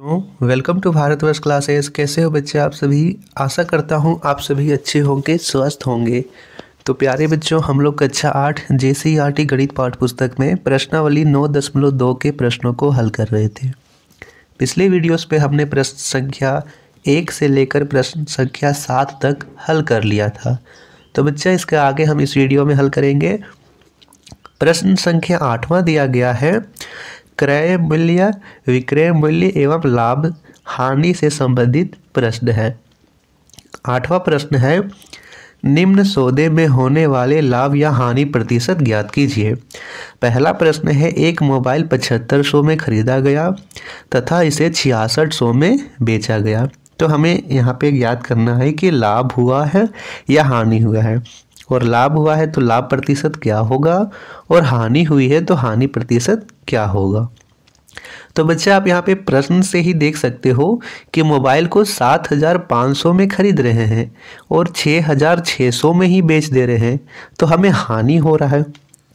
तो welcome to Bharatvarsh classes कैसे हो बच्चे आप सभी आशा करता हूँ आप सभी अच्छे होंगे स्वस्थ होंगे तो प्यारे बच्चों हम लोग कक्षा आठ जे सी आर टी गणित पाठ पुस्तक में प्रश्नावली नौ दशमलव दो के प्रश्नों को हल कर रहे थे पिछले वीडियोस पे हमने प्रश्न संख्या एक से लेकर प्रश्न संख्या सात तक हल कर लिया था तो बच्चा इसके आगे हम इस वीडियो में हल करेंगे प्रश्न संख्या आठवां दिया गया है क्रय मूल्य विक्रय मूल्य एवं लाभ हानि से संबंधित प्रश्न है आठवां प्रश्न है निम्न सौदे में होने वाले लाभ या हानि प्रतिशत ज्ञात कीजिए पहला प्रश्न है एक मोबाइल पचहत्तर सौ में खरीदा गया तथा इसे छियासठ सौ में बेचा गया तो हमें यहाँ पे ज्ञात करना है कि लाभ हुआ है या हानि हुआ है और लाभ हुआ है तो लाभ प्रतिशत क्या होगा और हानि हुई है तो हानि प्रतिशत क्या होगा तो बच्चे आप यहाँ पे प्रश्न से ही देख सकते हो कि मोबाइल को सात हज़ार पाँच सौ में ख़रीद रहे हैं और छः हज़ार सौ में ही बेच दे रहे हैं तो हमें हानि हो रहा है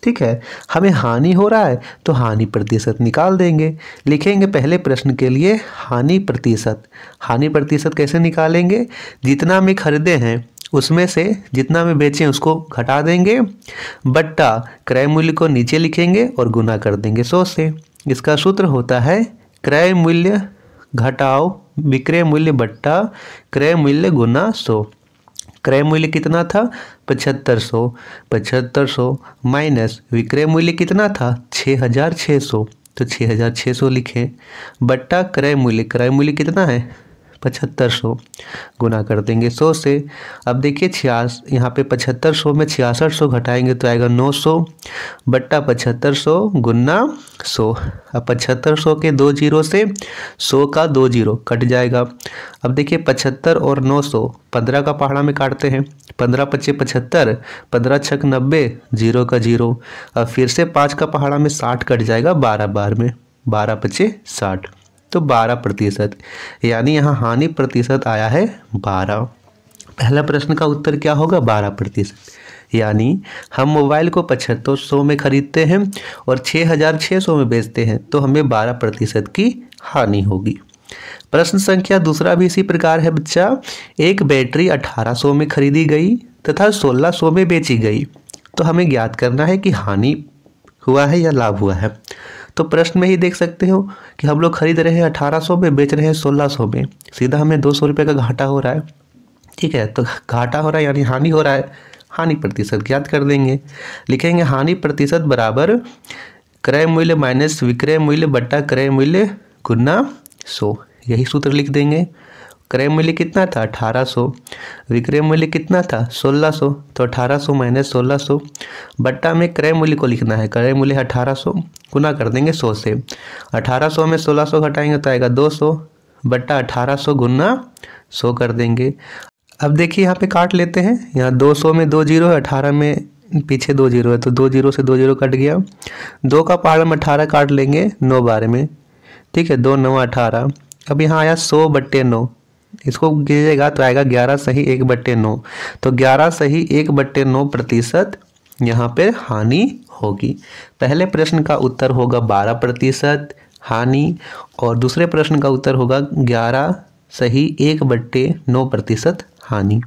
ठीक है हमें हानि हो रहा है तो हानि प्रतिशत निकाल देंगे लिखेंगे पहले प्रश्न के लिए हानि प्रतिशत हानि प्रतिशत कैसे निकालेंगे जितना में खरीदे हैं उसमें से जितना में बेचें उसको घटा देंगे बट्टा क्रय मूल्य को नीचे लिखेंगे और गुना कर देंगे सौ से इसका सूत्र होता है क्रय मूल्य घटाओ विक्रय मूल्य बट्टा क्रय मूल्य गुना सौ क्रय मूल्य कितना था पचहत्तर सौ पचहत्तर सौ माइनस विक्रय मूल्य कितना था छः हज़ार छः सौ तो छः हज़ार छः सौ लिखें बट्टा क्रय मूल्य क्रय मूल्य कितना है पचहत्तर सौ गुना कर देंगे सौ से अब देखिए छियास यहाँ पे पचहत्तर सौ में छियासठ सौ घटाएंगे तो आएगा नौ सौ बट्टा पचहत्तर सौ गुना सौ अब पचहत्तर सौ के दो जीरो से सौ का दो जीरो कट जाएगा अब देखिए पचहत्तर और नौ सौ पंद्रह का पहाड़ा में काटते हैं पंद्रह पच्चे पचहत्तर पंद्रह छक नब्बे जीरो का जीरो अब फिर से पाँच का पहाड़ा में साठ कट जाएगा बारह बार में बारह पच्चे साठ तो 12 प्रतिशत यानी यहाँ हानि प्रतिशत आया है 12 पहला प्रश्न का उत्तर क्या होगा 12 प्रतिशत यानी हम मोबाइल को पचहत्तर सौ में खरीदते हैं और 6600 में बेचते हैं तो हमें 12 प्रतिशत की हानि होगी प्रश्न संख्या दूसरा भी इसी प्रकार है बच्चा एक बैटरी अठारह में खरीदी गई तथा सोलह सौ में बेची गई तो हमें ज्ञात करना है कि हानि हुआ है या लाभ हुआ है तो प्रश्न में ही देख सकते हो कि हम लोग खरीद रहे हैं अठारह में बेच रहे हैं सोलह में सीधा हमें दो सौ का घाटा हो रहा है ठीक है तो घाटा हो रहा है यानी हानि हो रहा है हानि प्रतिशत ज्ञात कर देंगे लिखेंगे हानि प्रतिशत बराबर क्रय मूल्य माइनस विक्रय मूल्य बट्टा क्रय मूल्य गुना सो यही सूत्र लिख देंगे क्रय मूल्य कितना था 1800 विक्रय मूल्य कितना था 1600 तो 1800 सौ माइनस सोलह बट्टा में क्रय मूल्य को लिखना है क्रय मूल्य 1800 गुना कर देंगे 100 से 1800 में 1600 घटाएंगे तो आएगा 200 बट्टा अठारह सौ गुना सौ कर देंगे अब देखिए यहाँ पे काट लेते हैं यहाँ 200 में दो जीरो है अठारह में पीछे दो जीरो है तो दो जीरो से दो जीरो कट गया दो का पहाड़ हम अठारह काट लेंगे नौ बारह में ठीक है दो नौ अठारह अब यहाँ आया सौ बट्टे नौ इसको गिरेगा तो आएगा ग्यारह सही एक बट्टे नौ तो ग्यारह सही एक बट्टे नौ प्रतिशत यहाँ पर हानि होगी पहले प्रश्न का उत्तर होगा बारह प्रतिशत हानि और दूसरे प्रश्न का उत्तर होगा ग्यारह सही एक बट्टे नौ प्रतिशत हानि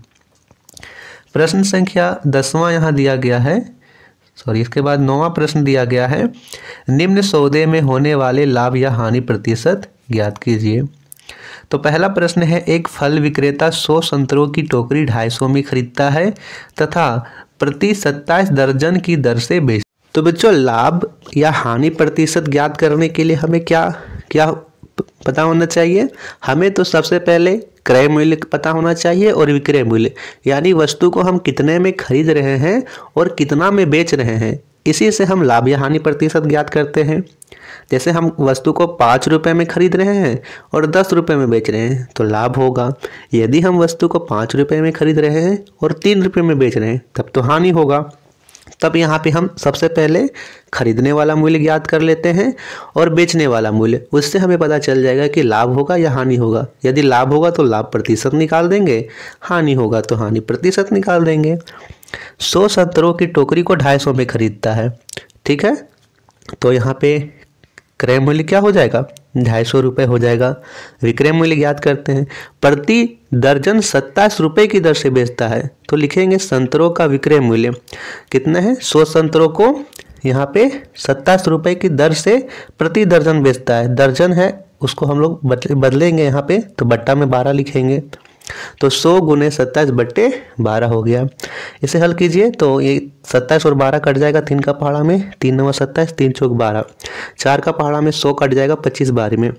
प्रश्न संख्या दसवां यहाँ दिया गया है सॉरी इसके बाद नौवां प्रश्न दिया गया है निम्न सौदे में होने वाले लाभ या हानि प्रतिशत ज्ञात कीजिए तो पहला प्रश्न है एक फल विक्रेता सौ संतरों की टोकरी ढाई सौ में खरीदता है तथा प्रति सत्ताईस दर्जन की दर से बेच तो बच्चों लाभ या हानि प्रतिशत ज्ञात करने के लिए हमें क्या क्या पता होना चाहिए हमें तो सबसे पहले क्रय मूल्य पता होना चाहिए और विक्रय मूल्य यानी वस्तु को हम कितने में खरीद रहे हैं और कितना में बेच रहे हैं इसी से हम लाभ या हानि प्रतिशत ज्ञात करते हैं जैसे हम वस्तु को पाँच रुपये में खरीद रहे हैं और दस रुपये में बेच रहे हैं तो लाभ होगा यदि हम वस्तु को पाँच रुपये में खरीद रहे हैं और तीन रुपये में बेच रहे हैं तब तो हानि होगा तब यहाँ पे हम सबसे पहले खरीदने वाला मूल्य ज्ञात कर लेते हैं और बेचने वाला मूल्य उससे हमें पता चल जाएगा कि लाभ होगा या हानि होगा यदि लाभ होगा तो लाभ प्रतिशत निकाल देंगे हानि होगा तो हानि प्रतिशत निकाल देंगे सौ संतरों की टोकरी को ढाई सौ में खरीदता है ठीक है तो यहाँ पे क्रय मूल्य क्या हो जाएगा ढाई सौ रुपये हो जाएगा विक्रय मूल्य ज्ञात करते हैं प्रति दर्जन सत्ताईस रुपये की दर से बेचता है तो लिखेंगे संतरों का विक्रय मूल्य कितना है सौ संतरों को यहाँ पे सत्ताईस रुपये की दर से प्रति दर्जन बेचता है दर्जन है उसको हम लोग बदलेंगे यहाँ पे तो बट्टा में बारह लिखेंगे तो सौ गुने सत्ताईस बट्टे बारह हो गया इसे हल कीजिए तो ये सत्ताईस और बारह कट जाएगा तीन का पहाड़ा में तीन नवा सत्ताईस तीन चौक बारह चार का पहाड़ा में सौ कट जाएगा पच्चीस बारी में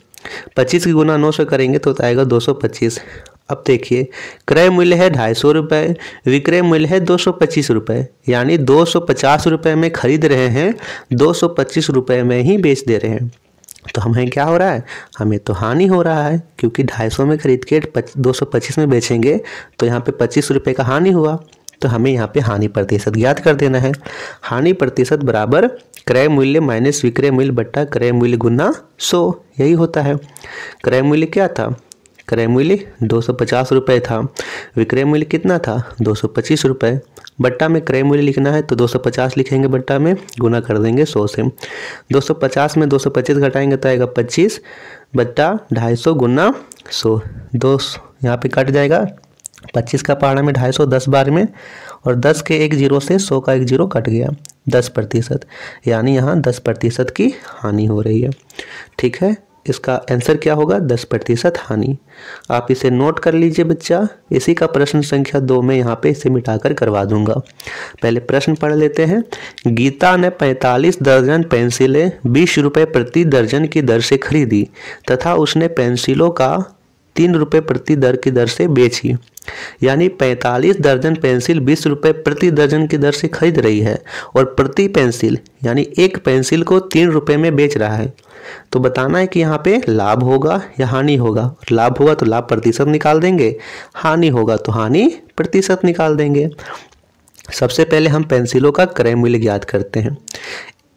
पच्चीस की गुना नौ सौ करेंगे तो आएगा दो सौ पच्चीस अब देखिए क्रय मूल्य है ढाई सौ रुपये विक्रय मूल्य है दो सौ पच्चीस रुपये यानी दो सौ पचास रुपये में खरीद रहे हैं दो सौ पच्चीस रुपये में ही बेच दे रहे हैं तो हमें क्या हो रहा है हमें तो हानि हो रहा है क्योंकि ढाई सौ में खरीद के दो सौ पच्चीस में बेचेंगे तो यहाँ पे पच्चीस रुपये का हानि हुआ तो हमें यहाँ पे हानि प्रतिशत ज्ञात कर देना है हानि प्रतिशत बराबर क्रय मूल्य माइनस विक्रय मूल्य बट्टा क्रय मूल्य गुना सो यही होता है क्रय मूल्य क्या था क्रय मूल्य दो सौ था विक्रय मूल्य कितना था दो सौ बट्टा में क्रय मूल्य लिखना है तो 250 लिखेंगे बट्टा में गुना कर देंगे 100 से 250 में 225 घटाएंगे तो आएगा 25 बट्टा 250 गुना सौ दो यहाँ पर कट जाएगा 25 का पहाड़ा में 250 दस बार में और 10 के एक जीरो से 100 का एक जीरो कट गया 10 प्रतिशत यानी यहाँ 10 प्रतिशत की हानि हो रही है ठीक है इसका आंसर क्या होगा दस प्रतिशत हानि आप इसे नोट कर लीजिए बच्चा इसी का प्रश्न संख्या दो में यहाँ पे इसे मिटाकर करवा दूंगा पहले प्रश्न पढ़ लेते हैं गीता ने पैंतालीस दर्जन पेंसिलें बीस रुपये प्रति दर्जन की दर से खरीदी तथा उसने पेंसिलों का तीन रुपये प्रति दर की दर से बेची यानी 45 दर्जन पेंसिल बीस रुपये प्रति दर्जन की दर से खरीद रही है और प्रति पेंसिल यानी एक पेंसिल को तीन रुपये में बेच रहा है तो बताना है कि यहाँ पे लाभ होगा या हानि होगा लाभ होगा तो लाभ प्रतिशत निकाल देंगे हानि होगा तो हानि प्रतिशत निकाल देंगे सबसे पहले हम पेंसिलों का क्रय मूल्य ज्ञात करते हैं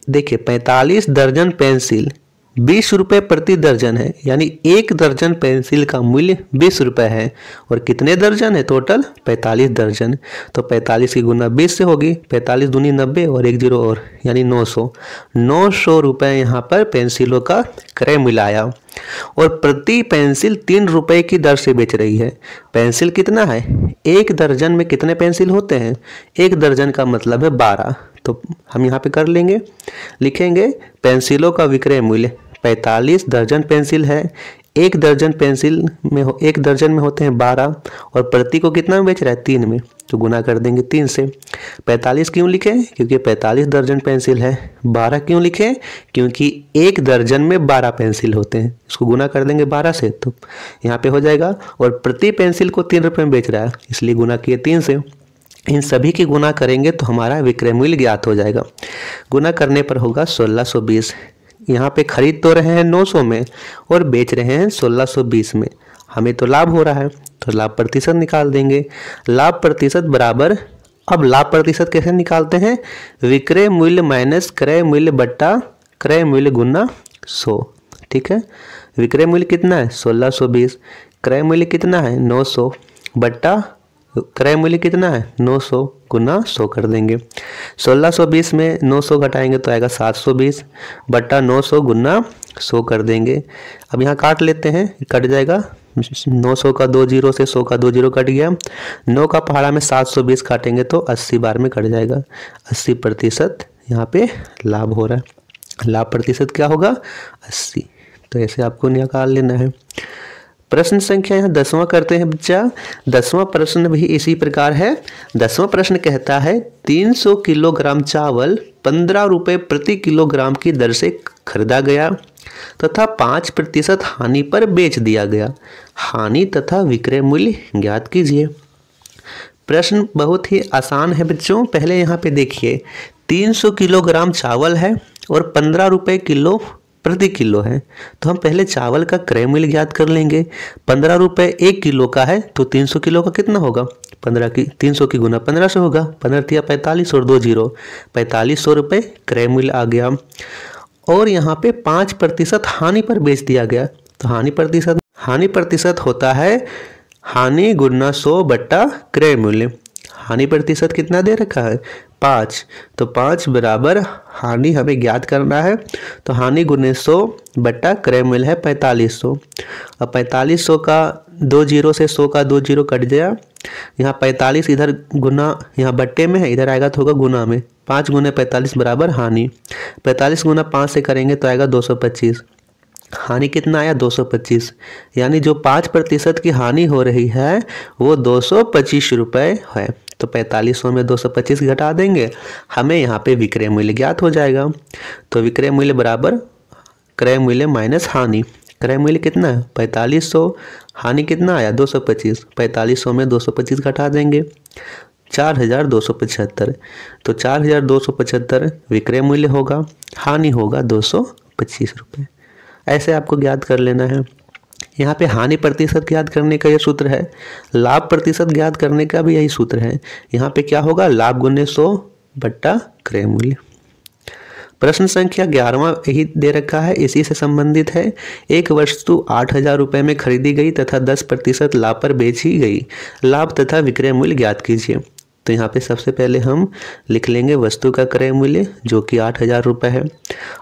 देखिए 45 दर्जन पेंसिल बीस रुपये प्रति दर्जन है यानी एक दर्जन पेंसिल का मूल्य बीस रुपये है और कितने दर्जन है टोटल पैंतालीस दर्जन तो पैंतालीस की गुना बीस से होगी पैंतालीस दूनी नब्बे और एक जीरो और यानी नौ सौ नौ सौ रुपये यहाँ पर पेंसिलों का क्रय मिलाया और प्रति पेंसिल तीन रुपये की दर से बेच रही है पेंसिल कितना है एक दर्जन में कितने पेंसिल होते हैं एक दर्जन का मतलब है बारह तो हम यहाँ पे कर लेंगे लिखेंगे पेंसिलों का विक्रय मूल्य पैंतालीस दर्जन पेंसिल है एक दर्जन पेंसिल में हो एक दर्जन में होते हैं बारह और प्रति को कितना में बेच रहा है तीन में तो गुना कर देंगे तीन से पैंतालीस क्यों लिखें क्योंकि पैंतालीस दर्जन पेंसिल है बारह क्यों लिखें क्योंकि एक दर्जन में बारह पेंसिल होते हैं इसको गुना कर देंगे बारह से तो यहाँ पे हो जाएगा और प्रति पेंसिल को तीन रुपये में बेच रहा है इसलिए गुना किए तीन से इन सभी की गुना करेंगे तो हमारा विक्रय मूल्य ज्ञात हो जाएगा गुना करने पर होगा 1620 यहाँ पे खरीद तो रहे हैं 900 में और बेच रहे हैं 1620 में हमें तो लाभ हो रहा है तो लाभ प्रतिशत निकाल देंगे लाभ प्रतिशत बराबर अब लाभ प्रतिशत कैसे निकालते हैं विक्रय मूल्य माइनस क्रय मूल्य बट्टा क्रय मूल्य गुना सौ ठीक है विक्रय मूल्य कितना है सोलह सौ बीस क्रय मूल्य कितना है नौ सौ बट्टा क्रय मूल्य कितना है 900 गुना सौ कर देंगे 1620 में 900 घटाएंगे तो आएगा 720 बट्टा नौ सौ गुना सौ कर देंगे अब यहाँ काट लेते हैं कट जाएगा 900 का दो जीरो से 100 का दो जीरो कट गया 9 का पहाड़ा में 720 काटेंगे तो 80 बार में कट जाएगा 80 प्रतिशत यहाँ पे लाभ हो रहा है लाभ प्रतिशत क्या होगा 80 तो ऐसे आपको निकाल लेना है प्रश्न संख्या यहाँ दसवां करते हैं बच्चा दसवां प्रश्न भी इसी प्रकार है दसवां प्रश्न कहता है 300 किलोग्राम चावल पंद्रह रुपये प्रति किलोग्राम की दर से खरीदा गया तथा पाँच प्रतिशत हानि पर बेच दिया गया हानि तथा विक्रय मूल्य ज्ञात कीजिए प्रश्न बहुत ही आसान है बच्चों पहले यहाँ पे देखिए 300 किलोग्राम चावल है और पंद्रह रुपये किलो प्रति किलो है तो हम पहले चावल का क्रय मूल्य ज्ञात कर लेंगे पंद्रह रुपये एक किलो का है तो तीन सौ किलो का कितना होगा पंद्रह की तीन सौ की गुना पंद्रह सौ होगा पंद्रह तिया पैंतालीस और दो जीरो पैंतालीस सौ रुपये क्रय मूल्य आ गया और यहाँ पे पाँच प्रतिशत हानि पर बेच दिया गया तो हानि प्रतिशत हानि प्रतिशत होता है हानि गुना सौ बट्टा क्रय मूल्य हानि प्रतिशत कितना दे रखा है पाँच तो पाँच बराबर हानि हमें ज्ञात करना है तो हानि गुने सौ बट्टा क्रय मूल्य है पैंतालीस सौ अब पैंतालीस सौ का दो जीरो से सौ का दो जीरो कट गया यहाँ पैंतालीस इधर गुना यहाँ बट्टे में है इधर आएगा तो होगा गुना में पाँच गुना पैंतालीस बराबर हानि पैंतालीस गुना पाँच से करेंगे तो आएगा दो सौ पच्चीस हानि कितना आया 225 यानी जो पाँच प्रतिशत की हानि हो रही है वो दो सौ पच्चीस रुपये है तो पैंतालीस सौ में दो सौ पच्चीस घटा देंगे हमें यहाँ पे विक्रय मूल्य ज्ञात हो जाएगा तो विक्रय मूल्य बराबर क्रय मूल्य माइनस हानि क्रय मूल्य कितना है पैंतालीस सौ हानि कितना आया दो सौ पच्चीस पैंतालीस सौ में दो सौ पच्चीस घटा देंगे चार हज़ार दो सौ पचहत्तर तो चार हज़ार दो सौ पचहत्तर विक्रय मूल्य होगा हानि होगा दो सौ पच्चीस रुपये ऐसे आपको ज्ञात कर लेना है यहाँ पे हानि प्रतिशत ज्ञात करने का यह सूत्र है लाभ प्रतिशत ज्ञात करने का भी यही सूत्र है यहाँ पे क्या होगा लाभ गुने सो बट्टा क्रय मूल्य प्रश्न संख्या ग्यारहवा यही दे रखा है इसी से संबंधित है एक वस्तु आठ हजार रुपये में खरीदी गई तथा दस प्रतिशत लाभ पर बेची गई लाभ तथा विक्रय मूल्य ज्ञात कीजिए तो यहाँ पे सबसे पहले हम लिख लेंगे वस्तु का क्रय मूल्य जो कि आठ हज़ार रुपये है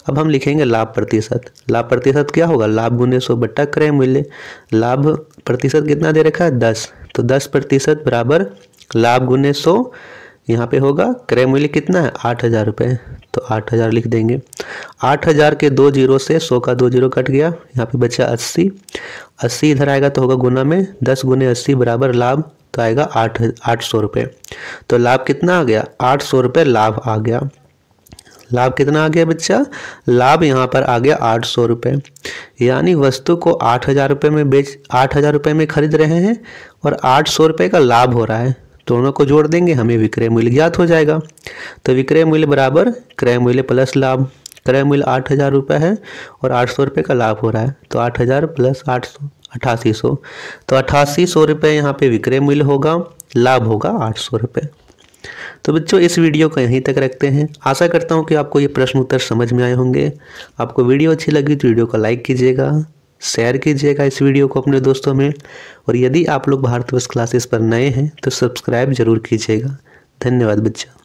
अब हम लिखेंगे लाभ प्रतिशत लाभ प्रतिशत क्या होगा लाभ गुने सौ बट्टा क्रय मूल्य लाभ प्रतिशत कितना दे रखा है दस तो दस प्रतिशत बराबर लाभ गुने सौ यहाँ पे होगा क्रय मूल्य कितना है आठ हज़ार रुपये तो आठ हज़ार लिख देंगे आठ हज़ार के दो जीरो से सौ का दो जीरो कट गया यहाँ पे बचा अस्सी अस्सी इधर आएगा तो होगा गुना में दस गुने अस्सी बराबर लाभ तो आएगा आठ आठ सौ रुपये तो लाभ कितना आ गया आठ सौ रुपये लाभ आ गया लाभ कितना आ गया बच्चा लाभ यहाँ पर आ गया आठ सौ रुपये यानी वस्तु को आठ हज़ार रुपये में बेच आठ हज़ार रुपये में खरीद रहे हैं और आठ सौ रुपये का लाभ हो रहा है दोनों को जोड़ देंगे हमें विक्रय मूल्य ज्ञात हो जाएगा तो विक्रय मूल्य बराबर क्रय मूल्य प्लस लाभ क्रय मूल्य आठ हज़ार रुपये है और आठ सौ रुपये का लाभ हो रहा है तो आठ हज़ार प्लस आठ सौ अट्ठासी सौ तो अट्ठासी सौ रुपये यहाँ पर विक्रय मूल्य होगा लाभ होगा आठ सौ रुपये तो बच्चों इस वीडियो को यहीं तक रखते हैं आशा करता हूँ कि आपको ये प्रश्न उत्तर समझ में आए होंगे आपको वीडियो अच्छी लगी तो वीडियो को लाइक कीजिएगा शेयर कीजिएगा इस वीडियो को अपने दोस्तों में और यदि आप लोग भारतवर्ष क्लासेस पर नए हैं तो सब्सक्राइब जरूर कीजिएगा धन्यवाद बच्चा